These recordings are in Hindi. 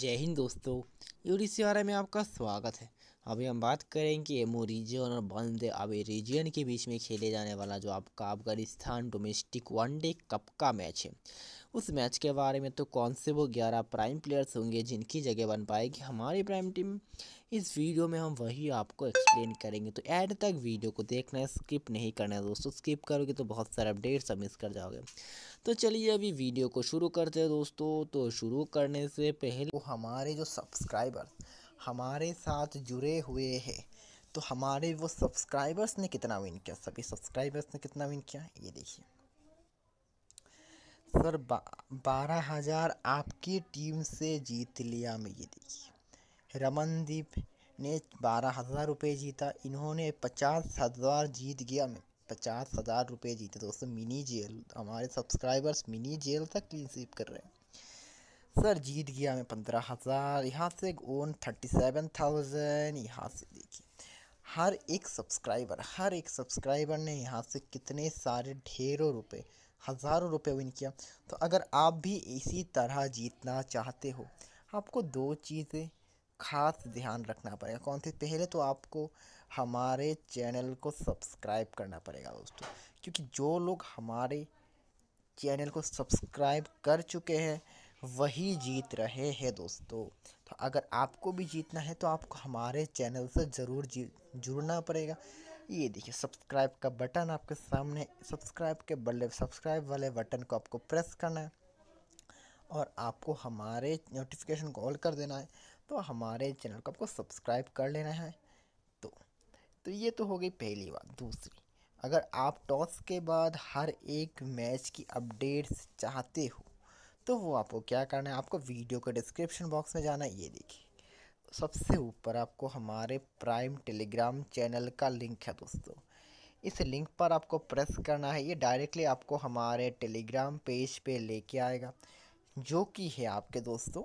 जय हिंद दोस्तों यूरिस बारे में आपका स्वागत है अभी हम बात करेंगे एमओ रीजन और बंदे अवे रीजन के बीच में खेले जाने वाला जो आपका अफगानिस्तान डोमेस्टिक वनडे कप का मैच है उस मैच के बारे में तो कौन से वो ग्यारह प्राइम प्लेयर्स होंगे जिनकी जगह बन पाएगी हमारी प्राइम टीम इस वीडियो में हम वही आपको एक्सप्लेन करेंगे तो एंड तक वीडियो को देखना है स्किप नहीं करना है दोस्तों स्किप करोगे तो बहुत सारे अपडेट्स हम मिस कर जाओगे तो चलिए अभी वीडियो को शुरू करते हैं दोस्तों तो शुरू करने से पहले तो हमारे जो सब्सक्राइबर हमारे साथ जुड़े हुए हैं तो हमारे वो सब्सक्राइबर्स ने कितना विन किया सभी सब्सक्राइबर्स ने कितना विन किया ये देखिए सर बारह हज़ार आपकी टीम से जीत लिया मैं ये देखिए रमनदीप ने बारह हज़ार रुपये जीता इन्होंने पचास हज़ार जीत गया मैं पचास हज़ार रुपये जीते दोस्तों मिनी जेल हमारे सब्सक्राइबर्स मिनी जेल तक क्लीन स्वीप कर रहे हैं सर जीत गया मैं पंद्रह हज़ार यहाँ से ओन थर्टी सेवन थाउजेंड यहाँ से देखिए हर एक सब्सक्राइबर हर एक सब्सक्राइबर ने यहाँ से कितने सारे ढेरों रुपए हज़ारों रुपये विन किया तो अगर आप भी इसी तरह जीतना चाहते हो आपको दो चीज़ें खास ध्यान रखना पड़ेगा कौन सी पहले तो आपको हमारे चैनल को सब्सक्राइब करना पड़ेगा दोस्तों क्योंकि जो लोग हमारे चैनल को सब्सक्राइब कर चुके हैं वही जीत रहे हैं दोस्तों तो अगर आपको भी जीतना है तो आपको हमारे चैनल से ज़रूर जी जुड़ना पड़ेगा ये देखिए सब्सक्राइब का बटन आपके सामने सब्सक्राइब के बल्ले सब्सक्राइब वाले बटन को आपको प्रेस करना है और आपको हमारे नोटिफिकेशन को ऑल कर देना है तो हमारे चैनल को आपको सब्सक्राइब कर लेना है तो तो ये तो हो गई पहली बात दूसरी अगर आप टॉस के बाद हर एक मैच की अपडेट्स चाहते हो तो वो आपको क्या करना है आपको वीडियो के डिस्क्रिप्शन बॉक्स में जाना है ये देखिए सबसे ऊपर आपको हमारे प्राइम टेलीग्राम चैनल का लिंक है दोस्तों इस लिंक पर आपको प्रेस करना है ये डायरेक्टली आपको हमारे टेलीग्राम पेज पे लेके आएगा जो कि है आपके दोस्तों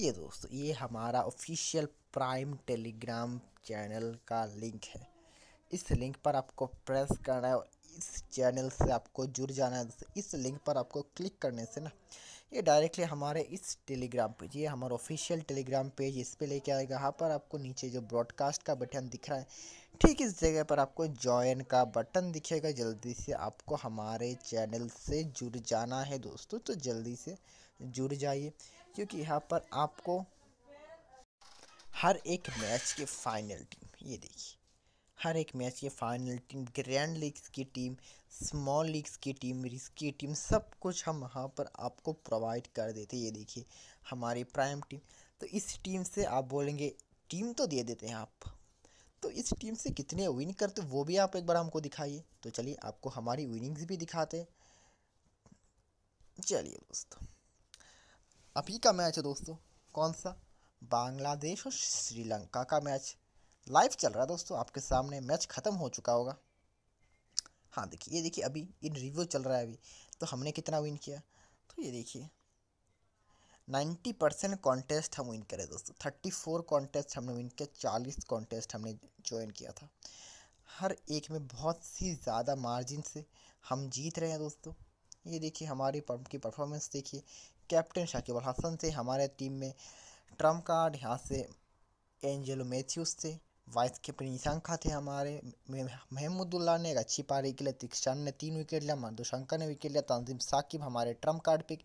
ये दोस्तों ये हमारा ऑफिशियल प्राइम टेलीग्राम चैनल का लिंक है इस लिंक पर आपको प्रेस करना है और इस चैनल से आपको जुड़ जाना है दोस्तों इस लिंक पर आपको क्लिक करने से ना ये डायरेक्टली हमारे इस टेलीग्राम पेज ये हमारा ऑफिशियल टेलीग्राम पेज इस पर लेके आएगा यहाँ पर आपको नीचे जो ब्रॉडकास्ट का बटन दिख रहा है ठीक इस जगह पर आपको ज्वाइन का बटन दिखेगा जल्दी से आपको हमारे चैनल से जुड़ जाना है दोस्तों तो जल्दी से जुड़ जाइए क्योंकि यहाँ पर आपको हर एक मैच के फाइनल टीम ये देखिए हर एक मैच ये फाइनल टीम ग्रैंड लीग्स की टीम स्मॉल लीग्स की टीम रिस्की टीम सब कुछ हम वहाँ पर आपको प्रोवाइड कर देते ये देखिए हमारी प्राइम टीम तो इस टीम से आप बोलेंगे टीम तो दे देते हैं आप तो इस टीम से कितने विन करते वो भी आप एक बार हमको दिखाइए तो चलिए आपको हमारी विनिंग्स भी दिखाते चलिए दोस्तों अभी का मैच है दोस्तों कौन सा बांग्लादेश और श्रीलंका का मैच लाइव चल रहा है दोस्तों आपके सामने मैच ख़त्म हो चुका होगा हाँ देखिए ये देखिए अभी इन रिव्यू चल रहा है अभी तो हमने कितना विन किया तो ये देखिए नाइन्टी परसेंट कॉन्टेस्ट हम विन करें दोस्तों थर्टी फोर कॉन्टेस्ट हमने विन किया चालीस कॉन्टेस्ट हमने ज्वाइन किया था हर एक में बहुत सी ज़्यादा मार्जिन से हम जीत रहे हैं दोस्तों ये देखिए हमारी पंप की परफॉर्मेंस देखिए कैप्टन शाकिब अल हसन से हमारे टीम में ट्रम्प कार्ड यहाँ से एंजेलो मैथ्यूज से वाइस ईशान ईशांखा थे हमारे महमूदुल्ला ने एक अच्छी पारी के लिए तीक्षण ने तीन विकेट लिया मधुशंकर ने विकेट लिया तंजीम साकिब हमारे ट्रम्प कार्ड पिक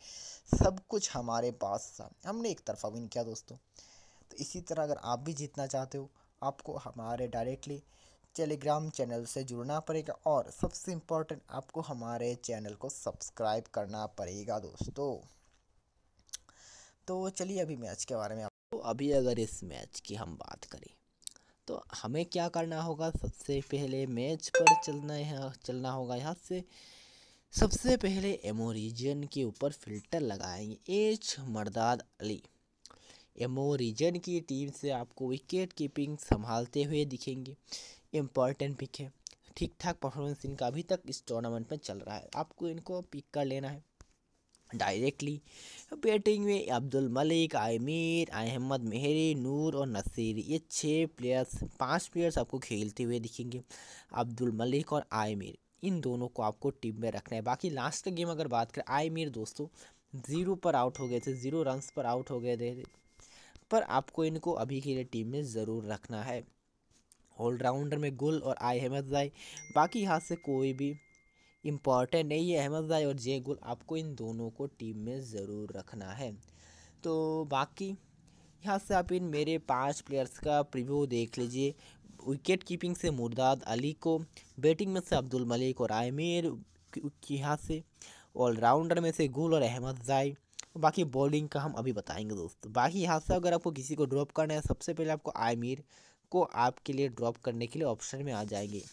सब कुछ हमारे पास था हमने एक तरफा विन किया दोस्तों तो इसी तरह अगर आप भी जीतना चाहते हो आपको हमारे डायरेक्टली टेलीग्राम चैनल से जुड़ना पड़ेगा और सबसे इम्पोर्टेंट आपको हमारे चैनल को सब्सक्राइब करना पड़ेगा दोस्तों तो चलिए अभी मैच के बारे में तो अभी अगर इस मैच की हम बात करें तो हमें क्या करना होगा सबसे पहले मैच पर चलना है चलना होगा यहाँ से सबसे पहले एमो रीजन के ऊपर फिल्टर लगाएंगे एच मरदाद अली एमओ रीजन की टीम से आपको विकेट कीपिंग संभालते हुए दिखेंगे इम्पोर्टेंट पिक है ठीक ठाक परफॉर्मेंस इनका अभी तक इस टूर्नामेंट में चल रहा है आपको इनको पिक कर लेना है डायरेक्टली बैटिंग में अब्दुल मलिक आमिर अहमद मेहरी नूर और नसीर ये छः प्लेयर्स पांच प्लेयर्स आपको खेलते हुए दिखेंगे अब्दुल मलिक और आमिर इन दोनों को आपको टीम में रखना है बाकी लास्ट का गेम अगर बात करें आमिर दोस्तों ज़ीरो पर आउट हो गए थे ज़ीरो रन्स पर आउट हो गए थे पर आपको इनको अभी के लिए टीम में ज़रूर रखना है ऑलराउंडर में गुल और आई अहमद जाए बाकी यहाँ से कोई भी इम्पॉर्टेंट है ये अहमद भाई और जे गुल आपको इन दोनों को टीम में ज़रूर रखना है तो बाकी यहाँ से आप इन मेरे पांच प्लेयर्स का प्रीव्यू देख लीजिए विकेट कीपिंग से मुर्दाद अली को बैटिंग में से अब्दुल मलिक और आमिर यहाँ से ऑलराउंडर में से गुल और अहमद जाई बाकी बॉलिंग का हम अभी बताएंगे दोस्तों बाकी यहाँ से अगर आपको किसी को ड्रॉप करना है सबसे पहले आपको आमिर को आपके लिए ड्रॉप करने के लिए ऑप्शन में आ जाएंगे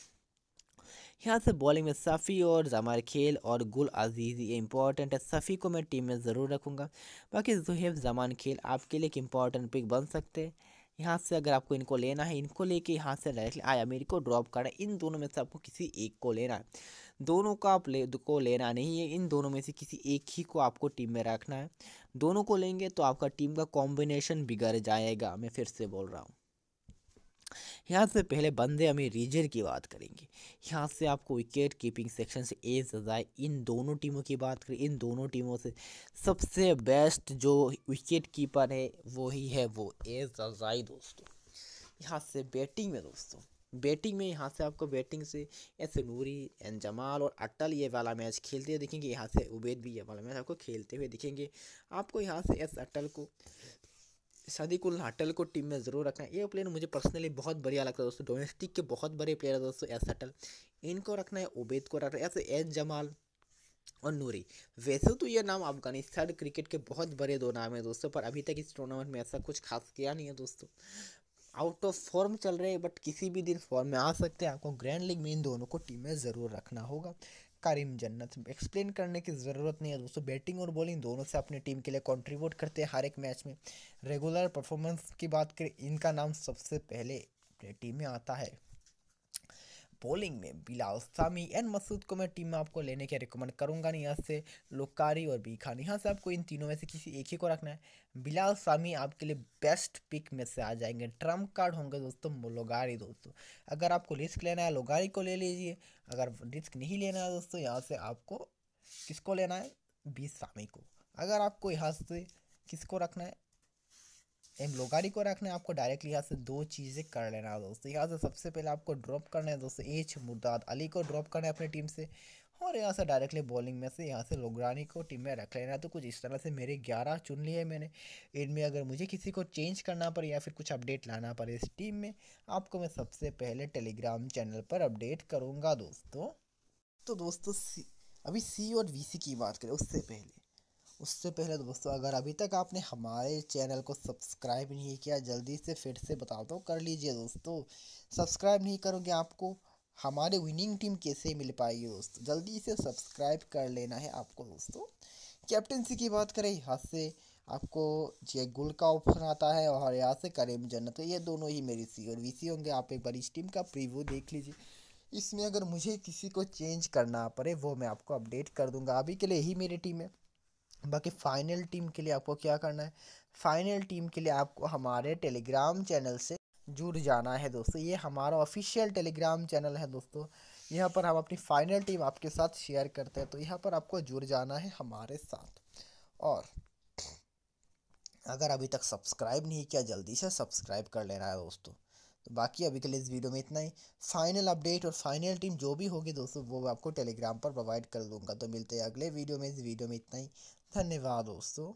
यहाँ से बॉलिंग में सफ़ी और जमार खेल और गुल अजीज़ ये इंपॉर्टेंट है सफ़ी को मैं टीम में ज़रूर रखूँगा बाकी जहेब जमान खेल आपके लिए एक इंपॉर्टेंट पिक बन सकते हैं यहाँ से अगर आपको इनको लेना है इनको लेके यहाँ से डायरेक्टली आया मेरे को ड्रॉप करना है इन दोनों में से आपको किसी एक को लेना है दोनों का आप ले को लेना नहीं है इन दोनों में से किसी एक ही को आपको टीम में रखना है दोनों को लेंगे तो आपका टीम का कॉम्बिनेशन बिगड़ जाएगा मैं फिर से बोल रहा हूँ यहाँ से पहले बंदे अमीर रीजर की बात करेंगे यहाँ से आपको विकेट कीपिंग सेक्शन से ए सजाए इन दोनों टीमों की बात करें इन दोनों टीमों से सबसे बेस्ट जो विकेट कीपर है वो ही है वो ए सजाई दोस्तों यहाँ से बैटिंग में दोस्तों बैटिंग में यहाँ से आपको बैटिंग से ऐसे नूरी एन जमाल और अटल ये वाला मैच खेलते हुए दिखेंगे यहाँ से उबैद भी ये वाला मैच आपको खेलते हुए दिखेंगे आपको यहाँ से एस अटल को को हटल को टीम में ज़रूर रखना ये प्लेयर मुझे पर्सनली बहुत बढ़िया लगता है दोस्तों डोमेस्टिक के बहुत बड़े प्लेयर है दोस्तों एस हटल इनको रखना है उबेद को रखना है ऐसे एस जमाल और नूरी वैसे तो ये नाम अफगानिस्तान क्रिकेट के बहुत बड़े दो नाम है दोस्तों पर अभी तक इस टूर्नामेंट में ऐसा कुछ खास किया नहीं है दोस्तों आउट ऑफ फॉर्म चल रहे हैं बट किसी भी दिन फॉर्म में आ सकते हैं आपको ग्रैंड लीग में इन दोनों को टीम में ज़रूर रखना होगा करीम जन्नत एक्सप्लेन करने की ज़रूरत नहीं है दोस्तों बैटिंग और बॉलिंग दोनों से अपनी टीम के लिए कंट्रीब्यूट करते हैं हर एक मैच में रेगुलर परफॉर्मेंस की बात करें इनका नाम सबसे पहले टीम में आता है बॉलिंग में बिलाल सामी एंड मसूद को मैं टीम में आपको लेने के रिकमेंड करूंगा नहीं यहाँ से लोकारी और बी खान यहाँ से आपको इन तीनों में से किसी एक ही को रखना है बिलाल सामी आपके लिए बेस्ट पिक में से आ जाएंगे ट्रम्प कार्ड होंगे दोस्तों लोगारी दोस्तों अगर आपको रिस्क लेना है लोगारी को ले लीजिए अगर रिस्क नहीं लेना है दोस्तों यहाँ से आपको किसको लेना है बी सामी को अगर आपको यहाँ से किसको रखना है एम लोगारी को रखना है आपको डायरेक्टली यहाँ से दो चीज़ें कर लेना है दोस्तों यहाँ से सबसे पहले आपको ड्रॉप करना है दोस्तों एच मुर्दाद अली को ड्रॉप करना है अपनी टीम से और यहाँ से डायरेक्टली बॉलिंग में से यहाँ से लोगरानी को टीम में रख लेना तो कुछ इस तरह से मेरे ग्यारह चुन लिए मैंने इनमें अगर मुझे किसी को चेंज करना पड़े या फिर कुछ अपडेट लाना पड़े इस टीम में आपको मैं सबसे पहले टेलीग्राम चैनल पर अपडेट करूँगा दोस्तों तो दोस्तों अभी सी और वी की बात करें उससे पहले उससे पहले दोस्तों अगर अभी तक आपने हमारे चैनल को सब्सक्राइब नहीं किया जल्दी से फिर से बता दो कर लीजिए दोस्तों सब्सक्राइब नहीं करोगे आपको हमारे विनिंग टीम कैसे मिल पाएगी दोस्तों जल्दी से सब्सक्राइब कर लेना है आपको दोस्तों कैप्टनसी की बात करें यहाँ से आपको जे गुल का ऑप्शन आता है और यहाँ से करीम जन्नत तो ये दोनों ही मेरी सी और वी होंगे आप एक बार इस टीम का प्रीव्यू देख लीजिए इसमें अगर मुझे किसी को चेंज करना पड़े वो मैं आपको अपडेट कर दूंगा अभी के लिए यही मेरी टीम है बाकी फाइनल टीम के लिए आपको क्या करना है फाइनल टीम के लिए आपको हमारे टेलीग्राम चैनल से जुड़ जाना है दोस्तों ये हमारा ऑफिशियल टेलीग्राम चैनल है दोस्तों यहाँ पर हम अपनी फाइनल टीम आपके साथ शेयर करते हैं तो यहाँ पर आपको जुड़ जाना है हमारे साथ और अगर अभी तक सब्सक्राइब नहीं किया जल्दी से सब्सक्राइब कर लेना है दोस्तों तो बाकी अभी के लिए इस वीडियो में इतना ही फाइनल अपडेट और फाइनल टीम जो भी होगी दोस्तों वो आपको टेलीग्राम पर प्रोवाइड कर दूंगा तो मिलते हैं अगले वीडियो में इस वीडियो में इतना ही धन्यवाद दोस्तों